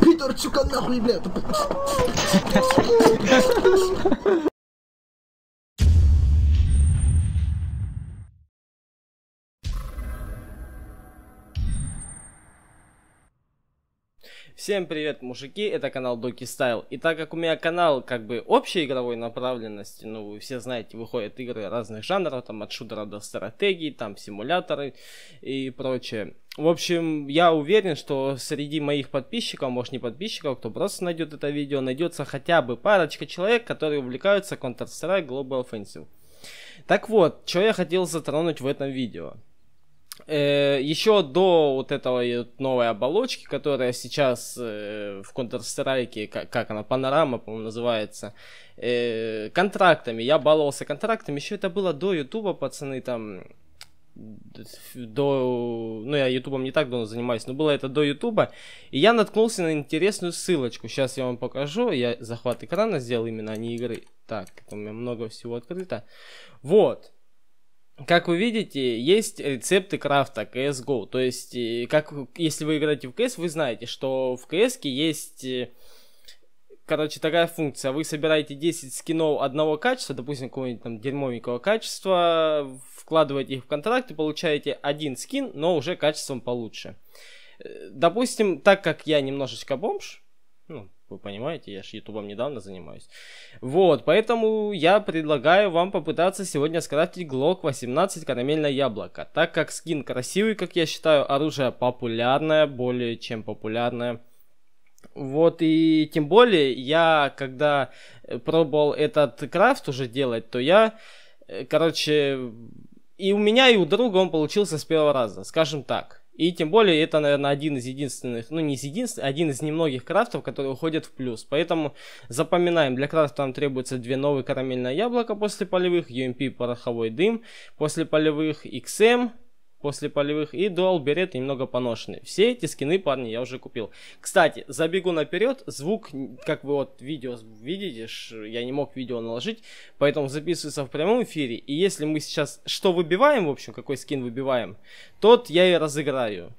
Peter, you can't help me, blood. Всем привет, мужики, это канал Доки Стайл. И так как у меня канал как бы общей игровой направленности, ну вы все знаете, выходят игры разных жанров, там от шутера до стратегии, там симуляторы и прочее. В общем, я уверен, что среди моих подписчиков, может не подписчиков, кто просто найдет это видео, найдется хотя бы парочка человек, которые увлекаются Counter-Strike Global Offensive. Так вот, что я хотел затронуть в этом видео – э, еще до вот этого новой оболочки, которая сейчас э, в Counter-Strike, как, как она, панорама, по-моему, называется, э, контрактами, я баловался контрактами, еще это было до Ютуба, пацаны, там, до... Ну, я Ютубом не так давно занимаюсь, но было это до Ютуба. И я наткнулся на интересную ссылочку. Сейчас я вам покажу. Я захват экрана сделал именно, а не игры. Так, у меня много всего открыто. Вот как вы видите, есть рецепты крафта CSGO. То есть, э, как, если вы играете в CS, вы знаете, что в CS есть, э, короче, такая функция. Вы собираете 10 скинов одного качества, допустим, какого-нибудь там дерьмовенького качества, вкладываете их в контракт и получаете один скин, но уже качеством получше. Э, допустим, так как я немножечко бомж, ну, вы понимаете, я же ютубом недавно занимаюсь. Вот, поэтому я предлагаю вам попытаться сегодня скрафтить Glock 18 карамельное яблоко. Так как скин красивый, как я считаю, оружие популярное, более чем популярное. Вот и тем более я, когда э, пробовал этот крафт уже делать, то я, э, короче, и у меня, и у друга он получился с первого раза, скажем так. И тем более это, наверное, один из единственных, ну не из единственных, один из немногих крафтов, которые уходят в плюс. Поэтому запоминаем, для крафта нам требуется две новые карамельное яблоко после полевых, UMP пороховой дым после полевых, XM, после полевых и дуал берет немного поношенный. Все эти скины, парни, я уже купил. Кстати, забегу наперед, звук, как вы вот видео видите, я не мог видео наложить, поэтому записывается в прямом эфире. И если мы сейчас что выбиваем, в общем, какой скин выбиваем, тот я и разыграю.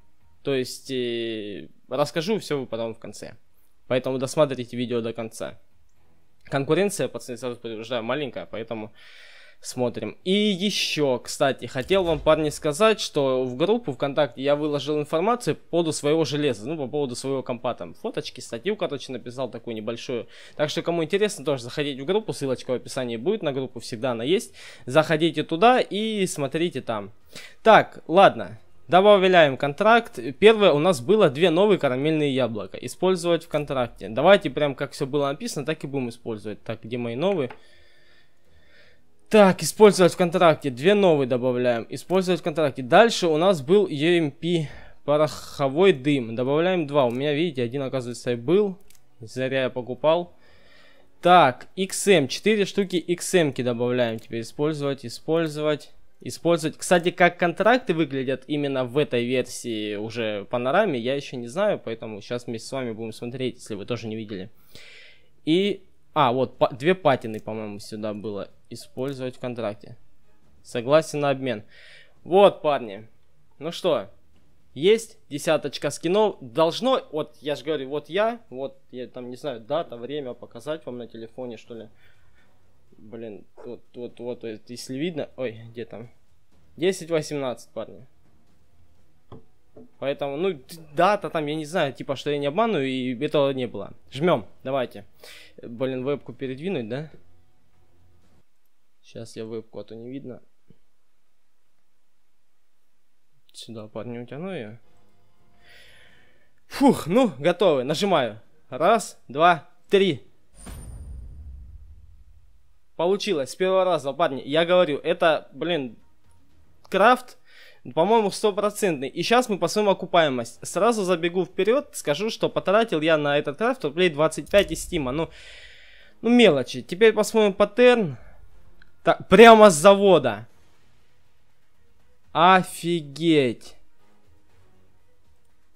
То есть, э, расскажу все потом в конце. Поэтому досмотрите видео до конца. Конкуренция, пацаны, сразу предупреждаю, маленькая, поэтому смотрим. И еще, кстати, хотел вам, парни, сказать, что в группу ВКонтакте я выложил информацию по поводу своего железа, ну, по поводу своего компа, там, фоточки, статью, короче, написал такую небольшую. Так что, кому интересно, тоже заходите в группу, ссылочка в описании будет на группу, всегда она есть. Заходите туда и смотрите там. Так, ладно. Добавляем контракт. Первое, у нас было две новые карамельные яблока. Использовать в контракте. Давайте прям как все было написано, так и будем использовать. Так, где мои новые? Так, использовать в контракте. Две новые добавляем. Использовать в контракте. Дальше у нас был EMP пороховой дым. Добавляем два. У меня, видите, один, оказывается, и был. Заря я покупал. Так, XM. четыре штуки xm добавляем. Теперь использовать, использовать, использовать. Кстати, как контракты выглядят именно в этой версии уже панораме, я еще не знаю. Поэтому сейчас вместе с вами будем смотреть, если вы тоже не видели. И а, вот, па две патины, по-моему, сюда было использовать в контракте. Согласен на обмен. Вот, парни. Ну что, есть десяточка скинов. Должно, вот я же говорю, вот я, вот я там не знаю, дата, время показать вам на телефоне, что ли. Блин, вот, вот, вот, если видно. Ой, где там? 10-18, парни. Поэтому, ну, дата там, я не знаю, типа, что я не обману, и этого не было. Жмем, давайте. Блин, вебку передвинуть, да? Сейчас я вебку, а то не видно. Сюда, парни, утяну ее. Фух, ну, готовы, нажимаю. Раз, два, три. Получилось, с первого раза, парни. Я говорю, это, блин, крафт по-моему, стопроцентный. И сейчас мы посмотрим окупаемость. Сразу забегу вперед, скажу, что потратил я на этот крафт рублей 25 из стима. Ну, ну мелочи. Теперь посмотрим паттерн. Так, прямо с завода. Офигеть.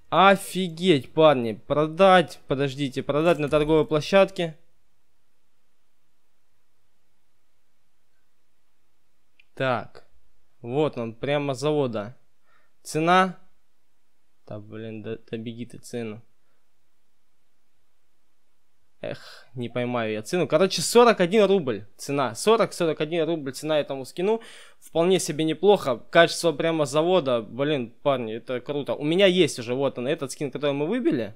Офигеть, парни. Продать, подождите, продать на торговой площадке. Так. Вот он, прямо завода. Цена. Да, блин, да, да беги ты цену. Эх, не поймаю я цену. Короче, 41 рубль цена. 40-41 рубль цена этому скину. Вполне себе неплохо. Качество прямо завода. Блин, парни, это круто. У меня есть уже, вот он, этот скин, который мы выбили.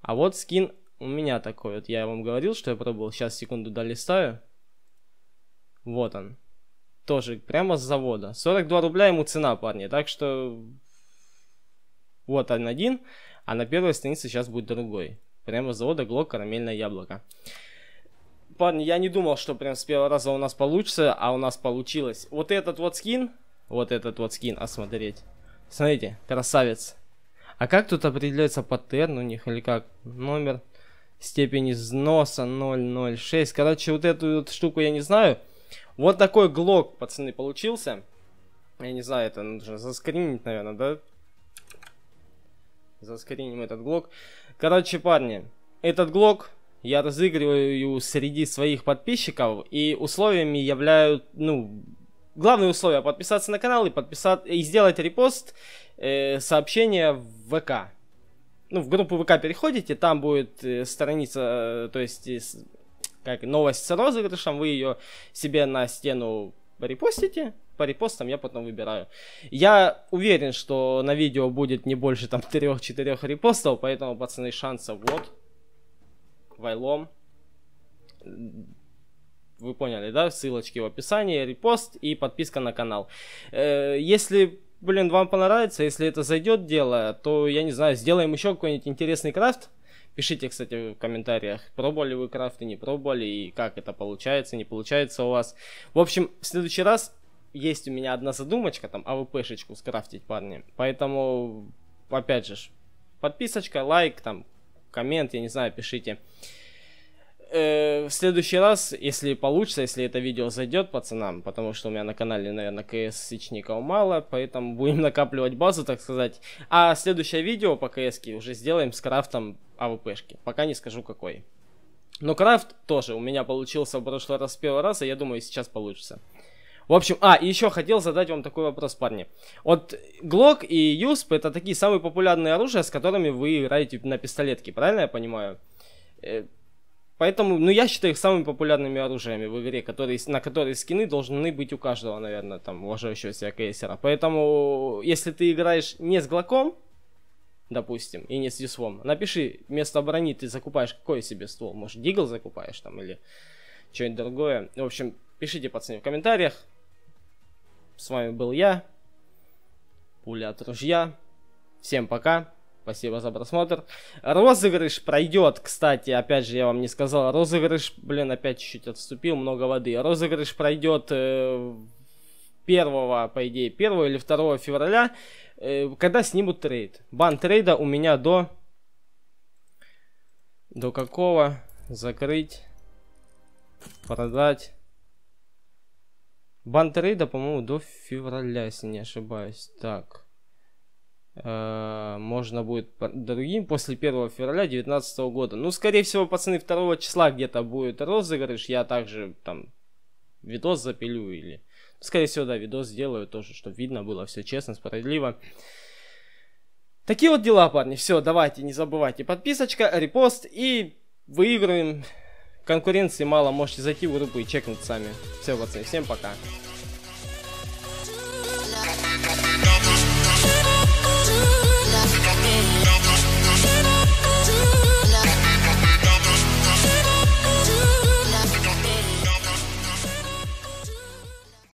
А вот скин у меня такой. Вот я вам говорил, что я пробовал. Сейчас, секунду, долистаю. Вот он. Тоже прямо с завода. 42 рубля ему цена, парни. Так что вот он один, а на первой странице сейчас будет другой. Прямо с завода Глок карамельное яблоко. Парни, я не думал, что прям с первого раза у нас получится, а у нас получилось. Вот этот вот скин, вот этот вот скин осмотреть. А Смотрите, красавец. А как тут определяется паттерн у них или как? Номер, степень износа 006. Короче, вот эту вот штуку я не знаю. Вот такой глок, пацаны, получился. Я не знаю, это нужно заскринить, наверное, да? Заскриним этот глок. Короче, парни, этот глок я разыгрываю среди своих подписчиков. И условиями являют, ну, главные условия: подписаться на канал и подписать и сделать репост э, сообщения в ВК. Ну, в группу ВК переходите, там будет э, страница, э, то есть э, как новость с розыгрышем, вы ее себе на стену репостите, по репостам я потом выбираю. Я уверен, что на видео будет не больше там 3-4 репостов, поэтому, пацаны, шансов вот. Вайлом. Вы поняли, да? Ссылочки в описании, репост и подписка на канал. Э, если блин, вам понравится, если это зайдет дело, то, я не знаю, сделаем еще какой-нибудь интересный крафт, Пишите, кстати, в комментариях, пробовали вы крафты, не пробовали, и как это получается, не получается у вас. В общем, в следующий раз есть у меня одна задумочка, там, АВПшечку скрафтить, парни. Поэтому, опять же, подписочка, лайк, там, коммент, я не знаю, пишите. Э, в следующий раз, если получится, если это видео зайдет пацанам, потому что у меня на канале, наверное, КС Сичников мало, поэтому будем накапливать базу, так сказать. А следующее видео по КС уже сделаем с крафтом АВПшки. Пока не скажу какой. Но крафт тоже у меня получился в прошлый раз первый раз, и я думаю, сейчас получится. В общем, а, еще хотел задать вам такой вопрос, парни. Вот Глок и Юсп это такие самые популярные оружия, с которыми вы играете на пистолетке, правильно я понимаю? Э, Поэтому, ну, я считаю их самыми популярными оружиями в игре, которые, на которые скины должны быть у каждого, наверное, там, уважающего себя кейсера. Поэтому, если ты играешь не с Глоком, допустим, и не с Юсвом, напиши, вместо брони ты закупаешь какой себе ствол. Может, Дигл закупаешь там или что-нибудь другое. В общем, пишите, пацаны, в комментариях. С вами был я, Пуля от ружья. Всем пока. Спасибо за просмотр. Розыгрыш пройдет, кстати, опять же, я вам не сказал. Розыгрыш, блин, опять чуть-чуть отступил, много воды. Розыгрыш пройдет э, 1, по идее, 1 или 2 февраля, э, когда снимут трейд. Бан трейда у меня до... До какого? Закрыть. Продать. Бан трейда, по-моему, до февраля, если не ошибаюсь. Так. Э, можно будет другим после 1 февраля 2019 года. Ну, скорее всего, пацаны, 2 числа где-то будет розыгрыш. Я также там видос запилю или... Ну, скорее всего, да, видос сделаю тоже, чтобы видно было все честно, справедливо. Такие вот дела, парни. Все, давайте, не забывайте. Подписочка, репост и выиграем. Конкуренции мало, можете зайти в группу и чекнуть сами. Все, пацаны, всем пока.